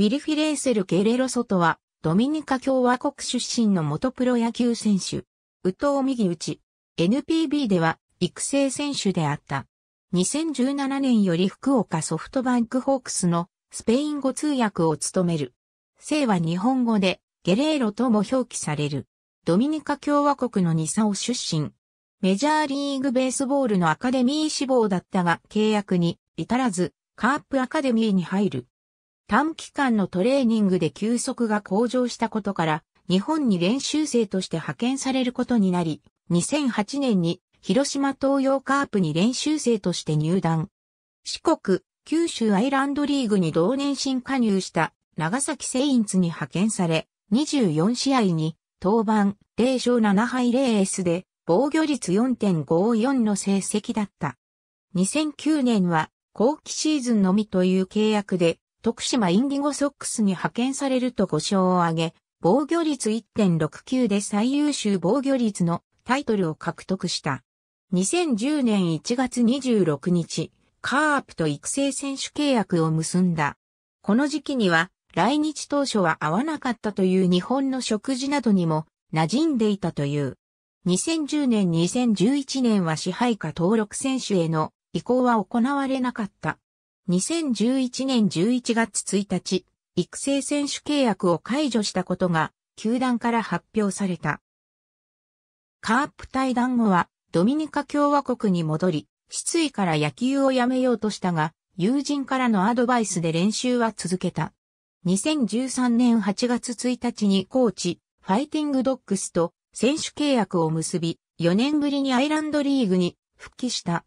ウィルフィレーセル・ゲレロソトは、ドミニカ共和国出身の元プロ野球選手。宇藤右打ち。NPB では、育成選手であった。2017年より福岡ソフトバンクホークスのスペイン語通訳を務める。姓は日本語でゲレーロとも表記される。ドミニカ共和国のニサオ出身。メジャーリーグベースボールのアカデミー志望だったが契約に至らずカープアカデミーに入る。短期間のトレーニングで休息が向上したことから、日本に練習生として派遣されることになり、2008年に広島東洋カープに練習生として入団。四国、九州アイランドリーグに同年新加入した長崎セインツに派遣され、24試合に登板0勝7敗0 s で防御率4.54の成績だった。2009年は後期シーズンのみという契約で徳島インディゴソックスに派遣されると5勝を挙げ、防御率1.69で最優秀防御率のタイトルを獲得した。2010年1月26日、カープと育成選手契約を結んだ。この時期には、来日当初は合わなかったという日本の食事などにも馴染んでいたという。2010年2011年は支配下登録選手への移行は行われなかった。2011年11月1日、育成選手契約を解除したことが、球団から発表された。カープ対談後は、ドミニカ共和国に戻り、失意から野球をやめようとしたが、友人からのアドバイスで練習は続けた。2013年8月1日にコーチ、ファイティングドッグスと選手契約を結び、4年ぶりにアイランドリーグに復帰した。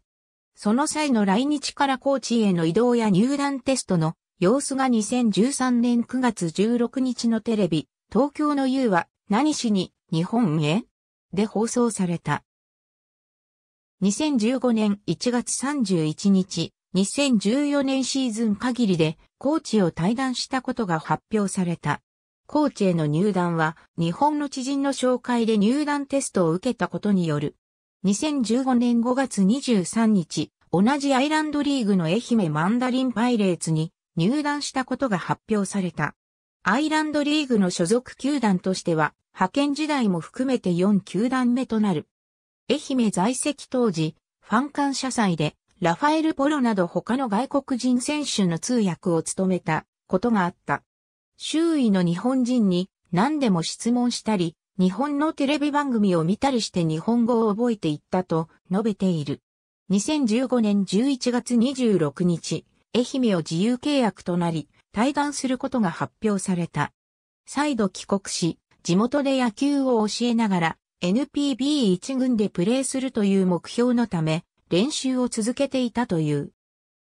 その際の来日からコーチへの移動や入団テストの様子が2013年9月16日のテレビ、東京の優は何しに日本へで放送された。2015年1月31日、2014年シーズン限りでコーチを退団したことが発表された。コーチへの入団は日本の知人の紹介で入団テストを受けたことによる2015年5月23日、同じアイランドリーグの愛媛マンダリンパイレーツに入団したことが発表された。アイランドリーグの所属球団としては、派遣時代も含めて4球団目となる。愛媛在籍当時、ファン感謝祭で、ラファエル・ポロなど他の外国人選手の通訳を務めたことがあった。周囲の日本人に何でも質問したり、日本のテレビ番組を見たりして日本語を覚えていったと述べている。2015年11月26日、愛媛を自由契約となり、対談することが発表された。再度帰国し、地元で野球を教えながら NPB1 軍でプレーするという目標のため、練習を続けていたという。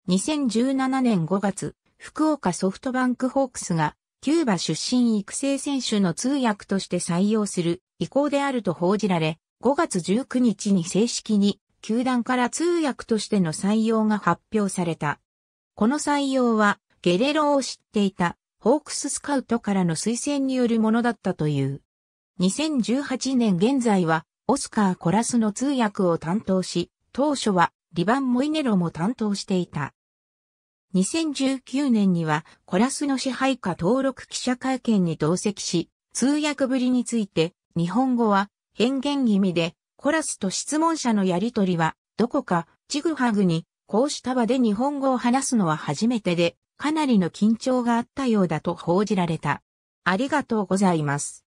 2017年5月、福岡ソフトバンクホークスがキューバ出身育成選手の通訳として採用する意向であると報じられ、5月19日に正式に球団から通訳としての採用が発表された。この採用は、ゲレロを知っていたホークススカウトからの推薦によるものだったという。2018年現在は、オスカー・コラスの通訳を担当し、当初は、リバン・モイネロも担当していた。2019年にはコラスの支配下登録記者会見に同席し、通訳ぶりについて、日本語は変幻気味で、コラスと質問者のやりとりは、どこかちぐはぐに、こうした場で日本語を話すのは初めてで、かなりの緊張があったようだと報じられた。ありがとうございます。